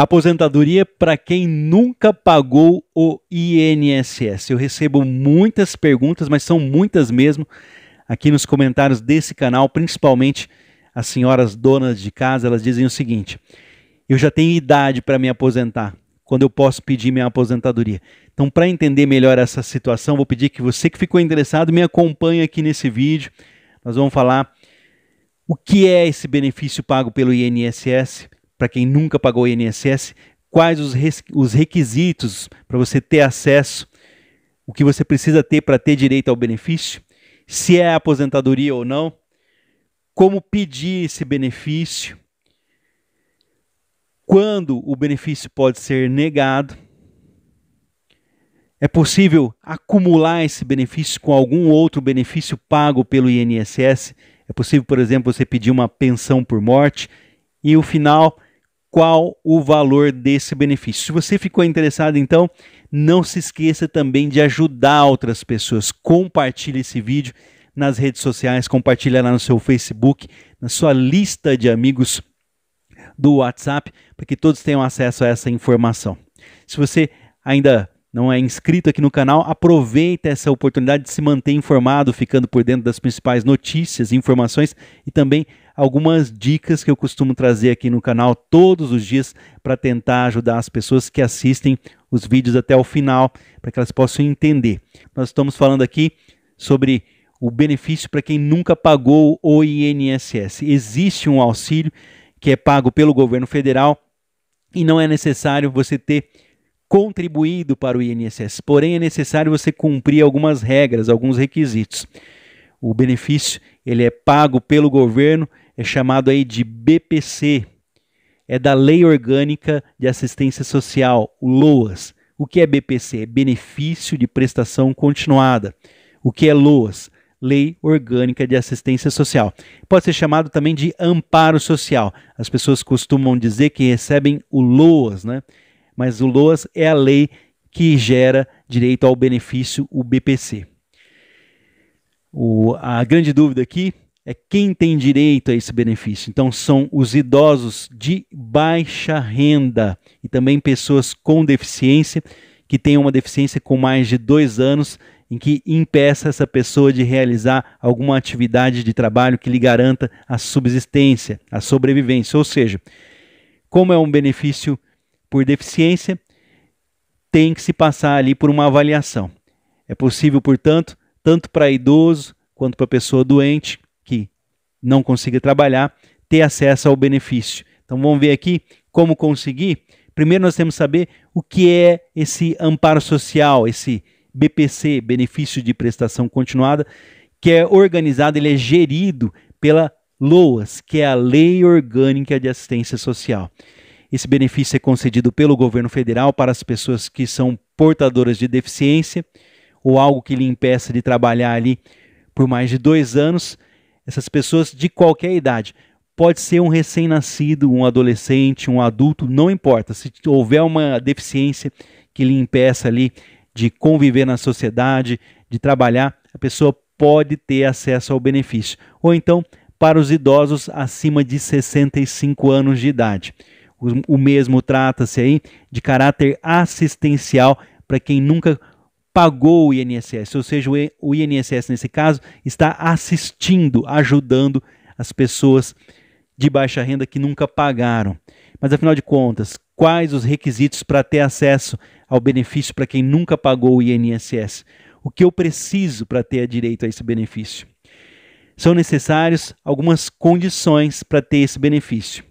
Aposentadoria para quem nunca pagou o INSS. Eu recebo muitas perguntas, mas são muitas mesmo, aqui nos comentários desse canal, principalmente as senhoras donas de casa, elas dizem o seguinte: eu já tenho idade para me aposentar, quando eu posso pedir minha aposentadoria. Então, para entender melhor essa situação, vou pedir que você que ficou interessado me acompanhe aqui nesse vídeo. Nós vamos falar o que é esse benefício pago pelo INSS para quem nunca pagou o INSS, quais os, os requisitos para você ter acesso, o que você precisa ter para ter direito ao benefício, se é aposentadoria ou não, como pedir esse benefício, quando o benefício pode ser negado. É possível acumular esse benefício com algum outro benefício pago pelo INSS? É possível, por exemplo, você pedir uma pensão por morte e o final qual o valor desse benefício. Se você ficou interessado, então, não se esqueça também de ajudar outras pessoas. Compartilhe esse vídeo nas redes sociais, compartilhe lá no seu Facebook, na sua lista de amigos do WhatsApp, para que todos tenham acesso a essa informação. Se você ainda não é inscrito aqui no canal, aproveita essa oportunidade de se manter informado, ficando por dentro das principais notícias, informações e também algumas dicas que eu costumo trazer aqui no canal todos os dias para tentar ajudar as pessoas que assistem os vídeos até o final, para que elas possam entender. Nós estamos falando aqui sobre o benefício para quem nunca pagou o INSS. Existe um auxílio que é pago pelo governo federal e não é necessário você ter contribuído para o INSS. Porém, é necessário você cumprir algumas regras, alguns requisitos. O benefício ele é pago pelo governo é chamado aí de BPC, é da Lei Orgânica de Assistência Social, o LOAS. O que é BPC? É Benefício de Prestação Continuada. O que é LOAS? Lei Orgânica de Assistência Social. Pode ser chamado também de amparo social. As pessoas costumam dizer que recebem o LOAS, né? Mas o LOAS é a lei que gera direito ao benefício, o BPC. O, a grande dúvida aqui é quem tem direito a esse benefício. Então, são os idosos de baixa renda e também pessoas com deficiência, que tenham uma deficiência com mais de dois anos, em que impeça essa pessoa de realizar alguma atividade de trabalho que lhe garanta a subsistência, a sobrevivência. Ou seja, como é um benefício por deficiência, tem que se passar ali por uma avaliação. É possível, portanto, tanto para idoso quanto para pessoa doente, não consiga trabalhar, ter acesso ao benefício. Então vamos ver aqui como conseguir. Primeiro nós temos que saber o que é esse amparo social, esse BPC, benefício de prestação continuada, que é organizado, ele é gerido pela LOAS, que é a Lei Orgânica de Assistência Social. Esse benefício é concedido pelo governo federal para as pessoas que são portadoras de deficiência ou algo que lhe impeça de trabalhar ali por mais de dois anos, essas pessoas de qualquer idade. Pode ser um recém-nascido, um adolescente, um adulto, não importa. Se houver uma deficiência que lhe impeça ali de conviver na sociedade, de trabalhar, a pessoa pode ter acesso ao benefício. Ou então, para os idosos acima de 65 anos de idade. O mesmo trata-se aí de caráter assistencial para quem nunca pagou o INSS, ou seja, o INSS nesse caso está assistindo, ajudando as pessoas de baixa renda que nunca pagaram. Mas afinal de contas, quais os requisitos para ter acesso ao benefício para quem nunca pagou o INSS? O que eu preciso para ter direito a esse benefício? São necessárias algumas condições para ter esse benefício.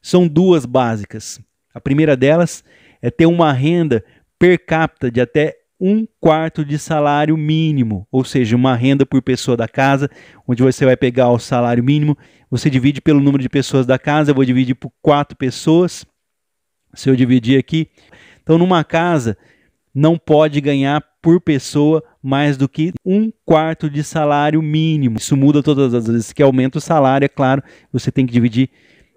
São duas básicas. A primeira delas é ter uma renda per capita de até um quarto de salário mínimo, ou seja, uma renda por pessoa da casa, onde você vai pegar o salário mínimo, você divide pelo número de pessoas da casa, eu vou dividir por quatro pessoas, se eu dividir aqui. Então, numa casa, não pode ganhar por pessoa mais do que um quarto de salário mínimo. Isso muda todas as vezes que aumenta o salário, é claro, você tem que dividir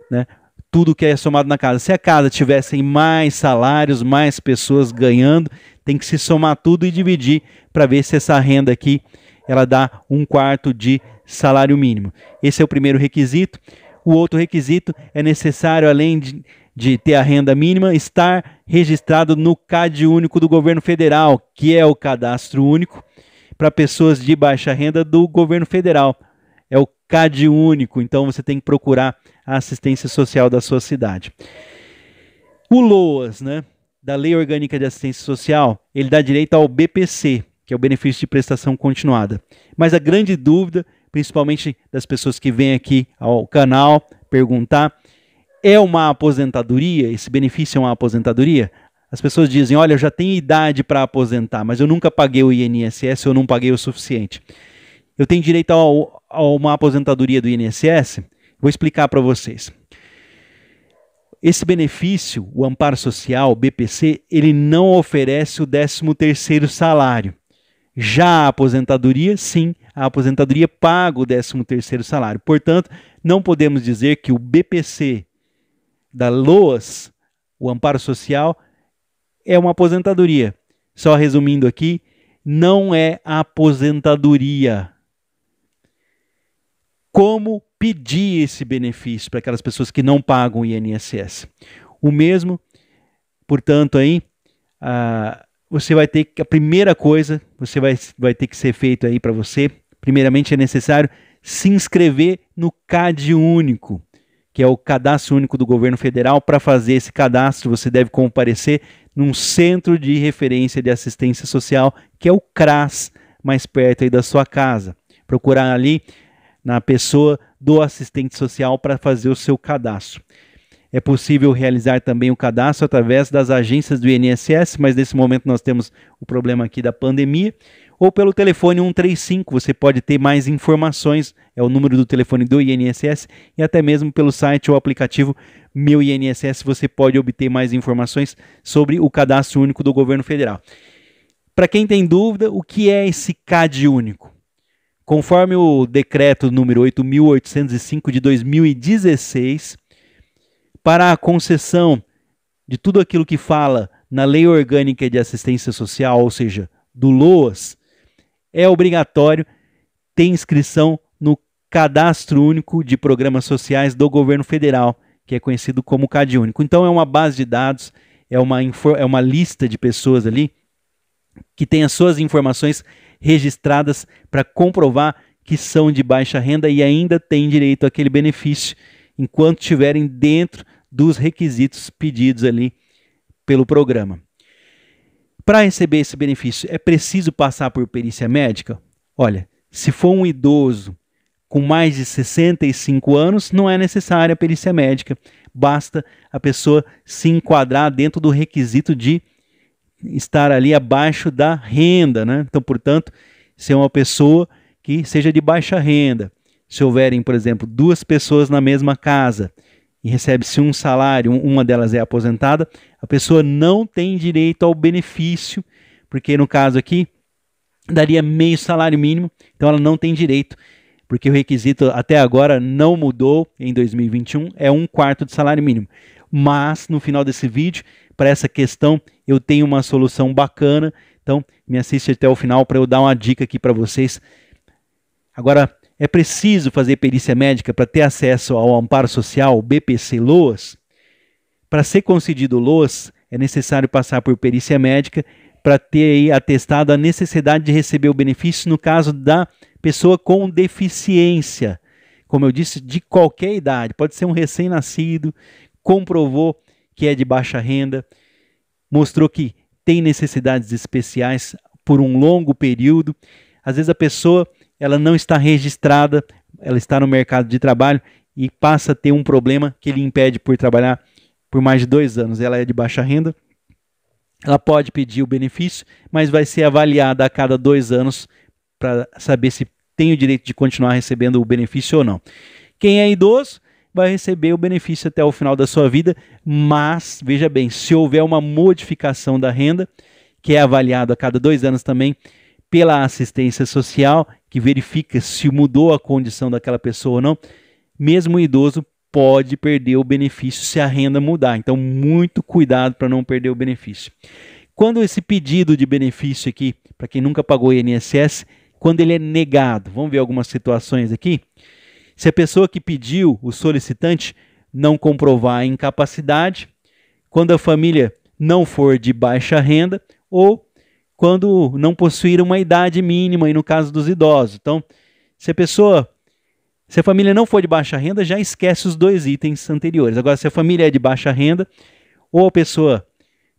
né, tudo que é somado na casa. Se a casa tivesse mais salários, mais pessoas ganhando, tem que se somar tudo e dividir para ver se essa renda aqui ela dá um quarto de salário mínimo. Esse é o primeiro requisito. O outro requisito é necessário, além de, de ter a renda mínima, estar registrado no CAD único do governo federal, que é o cadastro único para pessoas de baixa renda do governo federal. É o CAD único, então você tem que procurar a assistência social da sua cidade. O LOAS, né, da Lei Orgânica de Assistência Social, ele dá direito ao BPC, que é o benefício de prestação continuada. Mas a grande dúvida, principalmente das pessoas que vêm aqui ao canal perguntar, é uma aposentadoria? Esse benefício é uma aposentadoria? As pessoas dizem: olha, eu já tenho idade para aposentar, mas eu nunca paguei o INSS, eu não paguei o suficiente. Eu tenho direito ao a uma aposentadoria do INSS? Vou explicar para vocês. Esse benefício, o amparo social, o BPC, ele não oferece o 13º salário. Já a aposentadoria, sim, a aposentadoria paga o 13º salário. Portanto, não podemos dizer que o BPC da LOAS, o amparo social, é uma aposentadoria. Só resumindo aqui, não é aposentadoria. Como pedir esse benefício para aquelas pessoas que não pagam o INSS. O mesmo, portanto, aí, ah, você vai ter que, a primeira coisa, você vai, vai ter que ser feito aí para você, primeiramente é necessário se inscrever no CAD Único, que é o Cadastro Único do Governo Federal. Para fazer esse cadastro, você deve comparecer num Centro de Referência de Assistência Social, que é o CRAS, mais perto aí da sua casa. Procurar ali na pessoa do assistente social para fazer o seu cadastro. É possível realizar também o cadastro através das agências do INSS, mas nesse momento nós temos o problema aqui da pandemia, ou pelo telefone 135, você pode ter mais informações, é o número do telefone do INSS, e até mesmo pelo site ou aplicativo Meu INSS você pode obter mais informações sobre o cadastro único do governo federal. Para quem tem dúvida, o que é esse CAD único? Conforme o decreto número 8805 de 2016, para a concessão de tudo aquilo que fala na Lei Orgânica de Assistência Social, ou seja, do LOAS, é obrigatório ter inscrição no Cadastro Único de Programas Sociais do Governo Federal, que é conhecido como CAD Único. Então é uma base de dados, é uma, é uma lista de pessoas ali que tem as suas informações registradas para comprovar que são de baixa renda e ainda têm direito àquele benefício enquanto estiverem dentro dos requisitos pedidos ali pelo programa. Para receber esse benefício, é preciso passar por perícia médica? Olha, se for um idoso com mais de 65 anos, não é necessária a perícia médica, basta a pessoa se enquadrar dentro do requisito de estar ali abaixo da renda, né? Então, portanto, ser é uma pessoa que seja de baixa renda. Se houverem, por exemplo, duas pessoas na mesma casa e recebe-se um salário, uma delas é aposentada, a pessoa não tem direito ao benefício, porque no caso aqui daria meio salário mínimo, então ela não tem direito, porque o requisito até agora não mudou em 2021, é um quarto de salário mínimo. Mas no final desse vídeo para essa questão, eu tenho uma solução bacana. Então, me assiste até o final para eu dar uma dica aqui para vocês. Agora, é preciso fazer perícia médica para ter acesso ao amparo social, BPC LOAS? Para ser concedido LOAS, é necessário passar por perícia médica para ter atestado a necessidade de receber o benefício no caso da pessoa com deficiência. Como eu disse, de qualquer idade, pode ser um recém-nascido, comprovou que é de baixa renda, mostrou que tem necessidades especiais por um longo período. Às vezes a pessoa ela não está registrada, ela está no mercado de trabalho e passa a ter um problema que lhe impede por trabalhar por mais de dois anos. Ela é de baixa renda, ela pode pedir o benefício, mas vai ser avaliada a cada dois anos para saber se tem o direito de continuar recebendo o benefício ou não. Quem é idoso vai receber o benefício até o final da sua vida, mas, veja bem, se houver uma modificação da renda, que é avaliado a cada dois anos também pela assistência social, que verifica se mudou a condição daquela pessoa ou não, mesmo o idoso pode perder o benefício se a renda mudar. Então, muito cuidado para não perder o benefício. Quando esse pedido de benefício aqui, para quem nunca pagou INSS, quando ele é negado, vamos ver algumas situações aqui. Se a pessoa que pediu, o solicitante, não comprovar a incapacidade, quando a família não for de baixa renda ou quando não possuir uma idade mínima, e no caso dos idosos. Então, se a pessoa, se a família não for de baixa renda, já esquece os dois itens anteriores. Agora, se a família é de baixa renda, ou a pessoa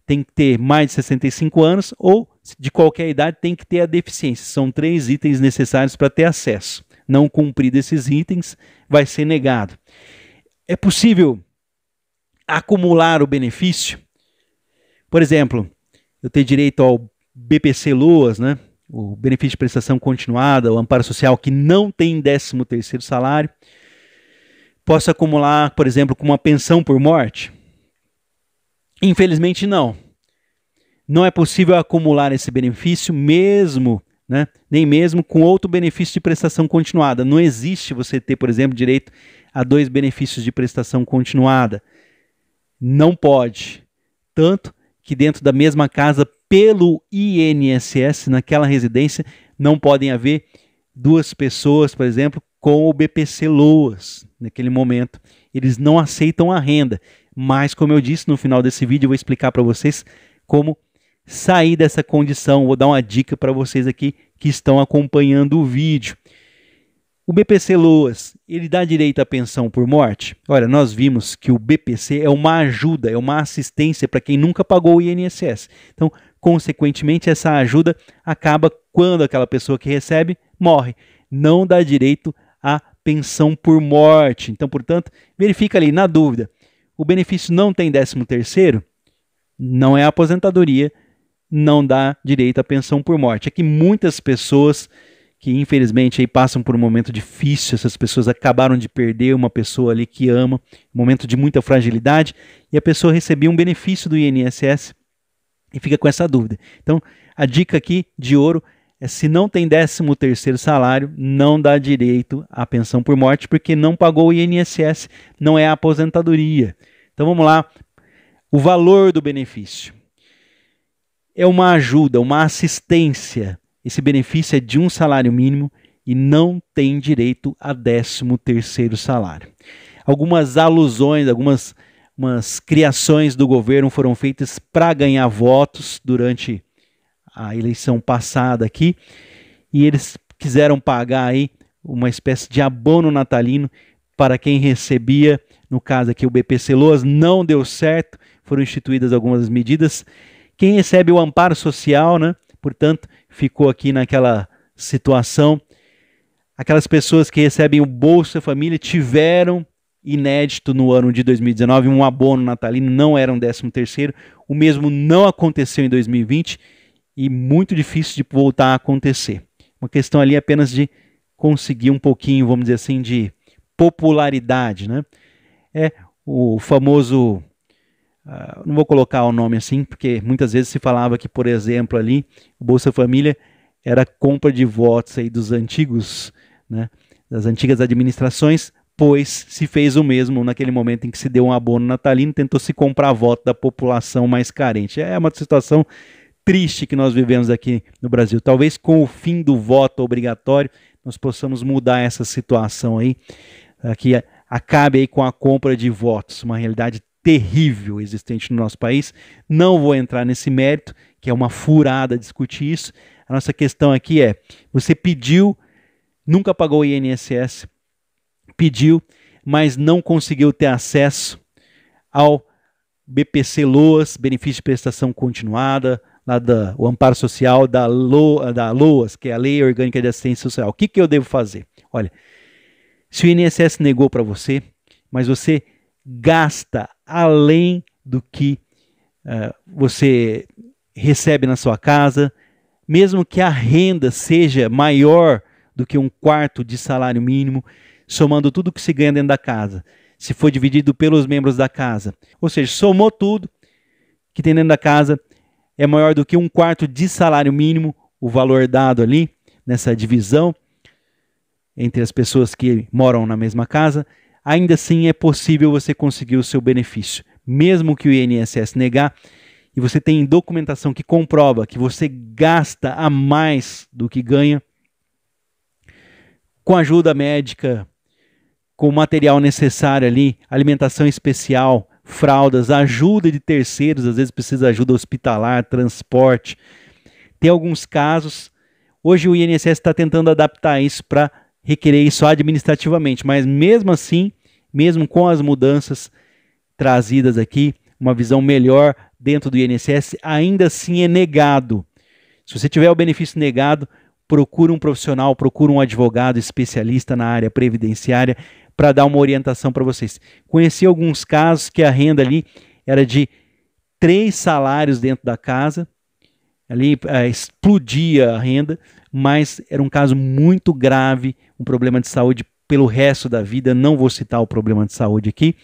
tem que ter mais de 65 anos, ou de qualquer idade tem que ter a deficiência. São três itens necessários para ter acesso não cumprir esses itens, vai ser negado. É possível acumular o benefício? Por exemplo, eu ter direito ao BPC Loas, né? o benefício de prestação continuada, o amparo social que não tem 13 terceiro salário, posso acumular, por exemplo, com uma pensão por morte? Infelizmente não. Não é possível acumular esse benefício mesmo né? nem mesmo com outro benefício de prestação continuada. Não existe você ter, por exemplo, direito a dois benefícios de prestação continuada. Não pode. Tanto que dentro da mesma casa, pelo INSS, naquela residência, não podem haver duas pessoas, por exemplo, com o BPC Loas. Naquele momento, eles não aceitam a renda. Mas, como eu disse no final desse vídeo, eu vou explicar para vocês como sair dessa condição. Vou dar uma dica para vocês aqui que estão acompanhando o vídeo. O BPC Loas, ele dá direito à pensão por morte? Olha, nós vimos que o BPC é uma ajuda, é uma assistência para quem nunca pagou o INSS. Então, consequentemente, essa ajuda acaba quando aquela pessoa que recebe morre. Não dá direito à pensão por morte. Então, portanto, verifica ali na dúvida. O benefício não tem 13 terceiro? Não é aposentadoria, não dá direito à pensão por morte. É que muitas pessoas que infelizmente aí passam por um momento difícil, essas pessoas acabaram de perder uma pessoa ali que ama, momento de muita fragilidade, e a pessoa recebia um benefício do INSS e fica com essa dúvida. Então, a dica aqui de ouro é se não tem 13 terceiro salário, não dá direito à pensão por morte porque não pagou o INSS, não é a aposentadoria. Então vamos lá. O valor do benefício é uma ajuda, uma assistência. Esse benefício é de um salário mínimo e não tem direito a 13 terceiro salário. Algumas alusões, algumas umas criações do governo foram feitas para ganhar votos durante a eleição passada aqui, e eles quiseram pagar aí uma espécie de abono natalino para quem recebia, no caso aqui o BPC Loas, não deu certo, foram instituídas algumas medidas quem recebe o amparo social, né? Portanto, ficou aqui naquela situação. Aquelas pessoas que recebem o Bolsa Família tiveram inédito no ano de 2019, um abono natalino, não era um 13 terceiro, o mesmo não aconteceu em 2020 e muito difícil de voltar a acontecer. Uma questão ali apenas de conseguir um pouquinho, vamos dizer assim, de popularidade, né? É o famoso Uh, não vou colocar o nome assim, porque muitas vezes se falava que, por exemplo, ali o Bolsa Família era compra de votos aí dos antigos, né, das antigas administrações, pois se fez o mesmo naquele momento em que se deu um abono natalino, tentou se comprar voto da população mais carente. É uma situação triste que nós vivemos aqui no Brasil. Talvez com o fim do voto obrigatório nós possamos mudar essa situação aí, uh, que acabe aí com a compra de votos, uma realidade terrível existente no nosso país. Não vou entrar nesse mérito, que é uma furada discutir isso. A nossa questão aqui é: você pediu, nunca pagou o INSS, pediu, mas não conseguiu ter acesso ao BPC Loas, benefício de prestação continuada, lá da, o amparo social da, Lo, da LOAS, que é a Lei Orgânica de Assistência Social. O que, que eu devo fazer? Olha, se o INSS negou para você, mas você gasta além do que uh, você recebe na sua casa, mesmo que a renda seja maior do que um quarto de salário mínimo, somando tudo que se ganha dentro da casa, se for dividido pelos membros da casa, ou seja, somou tudo que tem dentro da casa, é maior do que um quarto de salário mínimo, o valor dado ali nessa divisão entre as pessoas que moram na mesma casa, ainda assim é possível você conseguir o seu benefício, mesmo que o INSS negar, e você tem documentação que comprova que você gasta a mais do que ganha, com ajuda médica, com o material necessário ali, alimentação especial, fraldas, ajuda de terceiros, às vezes precisa ajuda hospitalar, transporte. Tem alguns casos. Hoje o INSS está tentando adaptar isso para requerer isso administrativamente, mas mesmo assim, mesmo com as mudanças trazidas aqui, uma visão melhor dentro do INSS, ainda assim é negado. Se você tiver o benefício negado, procure um profissional, procure um advogado especialista na área previdenciária para dar uma orientação para vocês. Conheci alguns casos que a renda ali era de três salários dentro da casa, ali é, explodia a renda, mas era um caso muito grave, um problema de saúde pelo resto da vida. Não vou citar o problema de saúde aqui,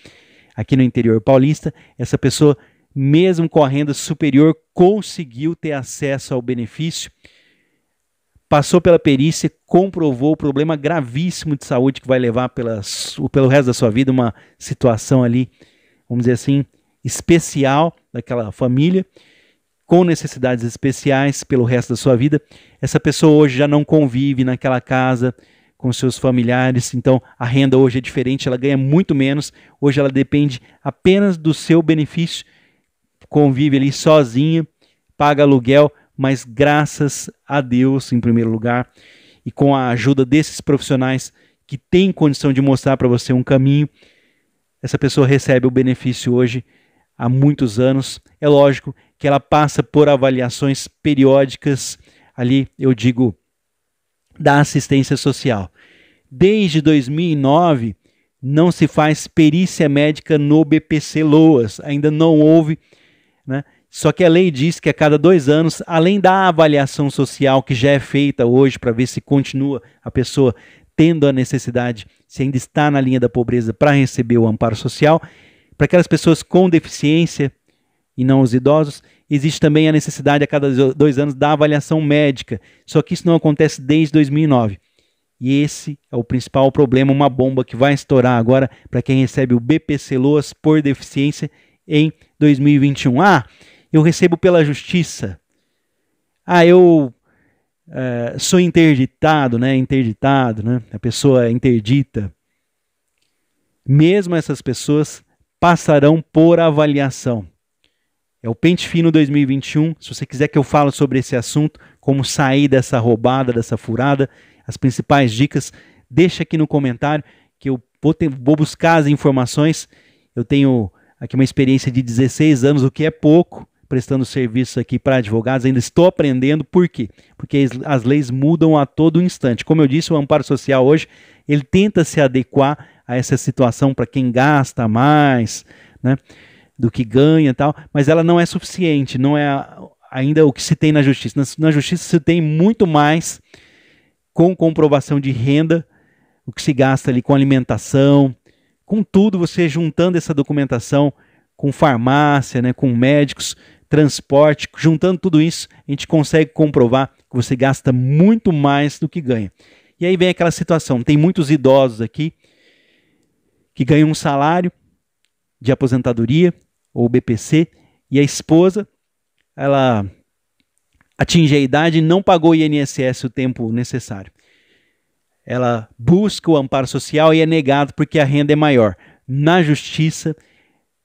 aqui no interior paulista. Essa pessoa, mesmo com a renda superior, conseguiu ter acesso ao benefício. Passou pela perícia, comprovou o problema gravíssimo de saúde que vai levar pelo resto da sua vida, uma situação ali, vamos dizer assim, especial daquela família com necessidades especiais pelo resto da sua vida. Essa pessoa hoje já não convive naquela casa com seus familiares, então a renda hoje é diferente, ela ganha muito menos, hoje ela depende apenas do seu benefício, convive ali sozinha, paga aluguel, mas graças a Deus, em primeiro lugar, e com a ajuda desses profissionais que têm condição de mostrar para você um caminho, essa pessoa recebe o benefício hoje há muitos anos. É lógico, que ela passa por avaliações periódicas, ali eu digo, da assistência social. Desde 2009, não se faz perícia médica no BPC Loas, ainda não houve, né? Só que a lei diz que a cada dois anos, além da avaliação social que já é feita hoje para ver se continua a pessoa tendo a necessidade, se ainda está na linha da pobreza para receber o amparo social, para aquelas pessoas com deficiência, e não os idosos. Existe também a necessidade a cada dois anos da avaliação médica, só que isso não acontece desde 2009. E esse é o principal problema, uma bomba que vai estourar agora para quem recebe o BPC Loas por deficiência em 2021. Ah, eu recebo pela justiça. Ah, eu eh, sou interditado, né? Interditado, né? A pessoa é interdita. Mesmo essas pessoas passarão por avaliação. É o Pente Fino 2021. Se você quiser que eu fale sobre esse assunto, como sair dessa roubada, dessa furada, as principais dicas, deixa aqui no comentário que eu vou, ter, vou buscar as informações. Eu tenho aqui uma experiência de 16 anos, o que é pouco, prestando serviço aqui para advogados. Ainda estou aprendendo. Por quê? Porque as leis mudam a todo instante. Como eu disse, o amparo social hoje ele tenta se adequar a essa situação para quem gasta mais, né? do que ganha e tal, mas ela não é suficiente, não é ainda o que se tem na justiça. Na, na justiça se tem muito mais com comprovação de renda, o que se gasta ali com alimentação, com tudo, você juntando essa documentação com farmácia, né, com médicos, transporte, juntando tudo isso, a gente consegue comprovar que você gasta muito mais do que ganha. E aí vem aquela situação, tem muitos idosos aqui que ganham um salário de aposentadoria ou BPC, e a esposa, ela atinge a idade e não pagou o INSS o tempo necessário. Ela busca o amparo social e é negado porque a renda é maior. Na justiça,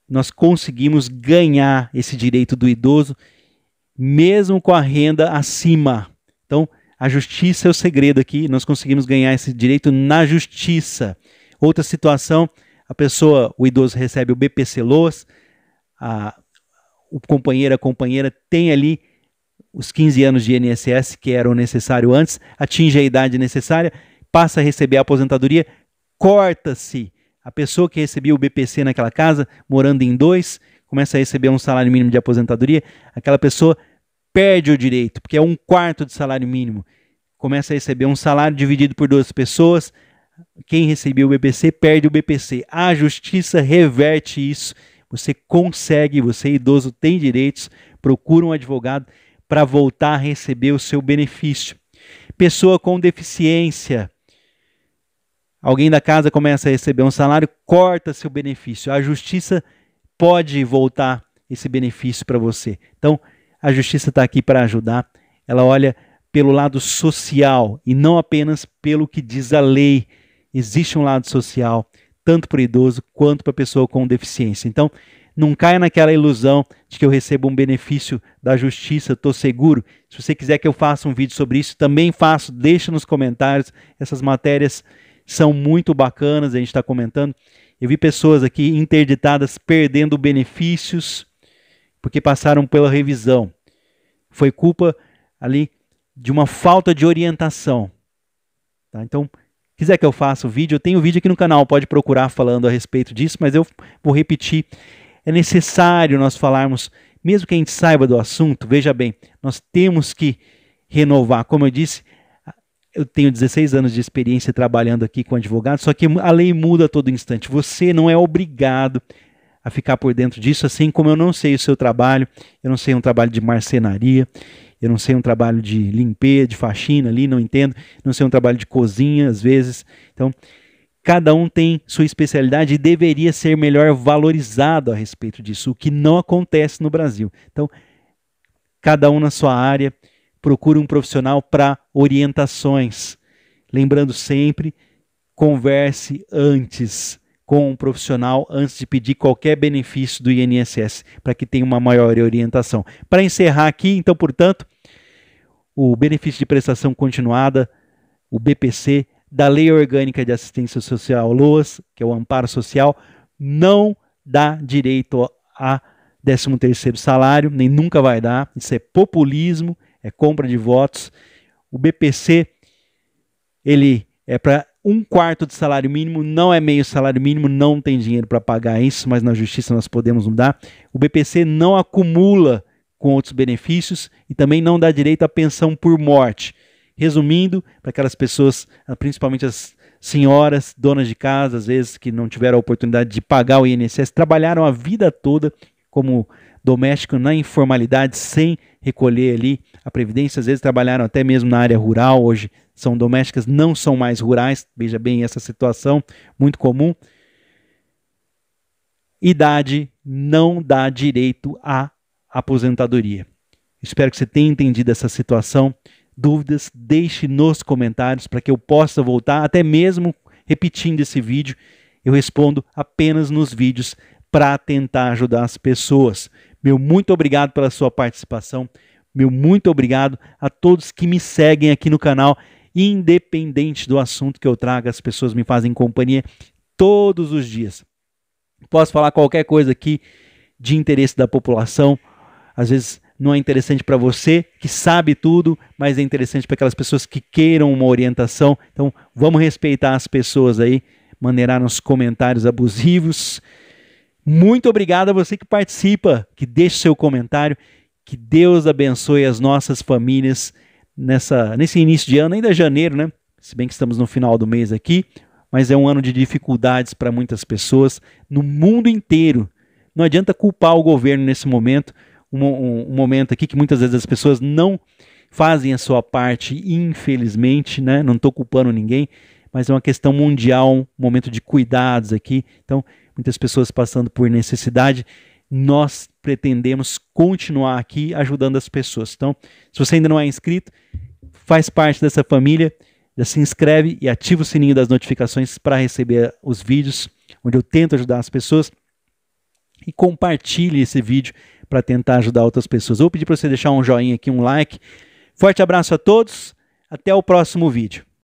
nós conseguimos ganhar esse direito do idoso, mesmo com a renda acima. Então, a justiça é o segredo aqui, nós conseguimos ganhar esse direito na justiça. Outra situação, a pessoa, o idoso recebe o BPC-LOAS, a, o companheiro, a companheira tem ali os 15 anos de INSS que eram necessários antes, atinge a idade necessária, passa a receber a aposentadoria, corta-se a pessoa que recebia o BPC naquela casa, morando em dois, começa a receber um salário mínimo de aposentadoria, aquela pessoa perde o direito, porque é um quarto de salário mínimo. Começa a receber um salário dividido por duas pessoas, quem recebia o BPC perde o BPC. A justiça reverte isso você consegue, você idoso tem direitos, procura um advogado para voltar a receber o seu benefício. Pessoa com deficiência, alguém da casa começa a receber um salário, corta seu benefício. A justiça pode voltar esse benefício para você. Então, a justiça está aqui para ajudar. Ela olha pelo lado social e não apenas pelo que diz a lei. Existe um lado social, tanto para o idoso quanto para a pessoa com deficiência. Então, não caia naquela ilusão de que eu recebo um benefício da justiça, estou seguro. Se você quiser que eu faça um vídeo sobre isso, também faço, deixa nos comentários. Essas matérias são muito bacanas, a gente está comentando. Eu vi pessoas aqui interditadas perdendo benefícios porque passaram pela revisão. Foi culpa ali de uma falta de orientação. Tá? Então, quiser que eu faça o vídeo, eu tenho vídeo aqui no canal, pode procurar falando a respeito disso, mas eu vou repetir. É necessário nós falarmos, mesmo que a gente saiba do assunto, veja bem, nós temos que renovar. Como eu disse, eu tenho 16 anos de experiência trabalhando aqui com advogados, só que a lei muda a todo instante. Você não é obrigado a ficar por dentro disso, assim como eu não sei o seu trabalho, eu não sei um trabalho de marcenaria, eu não sei um trabalho de limpeza, de faxina ali, não entendo, não sei um trabalho de cozinha às vezes. Então, cada um tem sua especialidade e deveria ser melhor valorizado a respeito disso, o que não acontece no Brasil. Então, cada um na sua área, procure um profissional para orientações. Lembrando sempre, converse antes com um profissional antes de pedir qualquer benefício do INSS, para que tenha uma maior orientação. Para encerrar aqui, então, portanto, o benefício de prestação continuada, o BPC, da Lei Orgânica de Assistência Social LOAS, que é o amparo social, não dá direito a 13º salário, nem nunca vai dar. Isso é populismo, é compra de votos. O BPC ele é para um quarto de salário mínimo, não é meio salário mínimo, não tem dinheiro para pagar isso, mas na justiça nós podemos mudar. O BPC não acumula com outros benefícios e também não dá direito à pensão por morte. Resumindo, para aquelas pessoas, ah, principalmente as senhoras, donas de casa, às vezes que não tiveram a oportunidade de pagar o INSS, trabalharam a vida toda como doméstico na informalidade sem recolher ali a previdência. Às vezes trabalharam até mesmo na área rural, hoje são domésticas, não são mais rurais. Veja bem essa situação, muito comum. Idade não dá direito à aposentadoria. Espero que você tenha entendido essa situação. Dúvidas, deixe nos comentários para que eu possa voltar, até mesmo repetindo esse vídeo. Eu respondo apenas nos vídeos para tentar ajudar as pessoas. Meu muito obrigado pela sua participação. Meu muito obrigado a todos que me seguem aqui no canal. Independente do assunto que eu traga, as pessoas me fazem companhia todos os dias. Posso falar qualquer coisa aqui de interesse da população. Às vezes não é interessante para você que sabe tudo, mas é interessante para aquelas pessoas que queiram uma orientação. Então, vamos respeitar as pessoas aí, maneirar nos comentários abusivos. Muito obrigado a você que participa, que deixa seu comentário. Que Deus abençoe as nossas famílias nessa, nesse início de ano, ainda é janeiro, né? Se bem que estamos no final do mês aqui, mas é um ano de dificuldades para muitas pessoas no mundo inteiro. Não adianta culpar o governo nesse momento, um, um, um, momento aqui que muitas vezes as pessoas não fazem a sua parte, infelizmente, né? Não estou culpando ninguém, mas é uma questão mundial, um momento de cuidados aqui. Então, muitas pessoas passando por necessidade. Nós pretendemos continuar aqui ajudando as pessoas. Então, se você ainda não é inscrito, faz parte dessa família, já se inscreve e ativa o sininho das notificações para receber os vídeos onde eu tento ajudar as pessoas e compartilhe esse vídeo para tentar ajudar outras pessoas. Vou pedir para você deixar um joinha aqui, um like. Forte abraço a todos, até o próximo vídeo.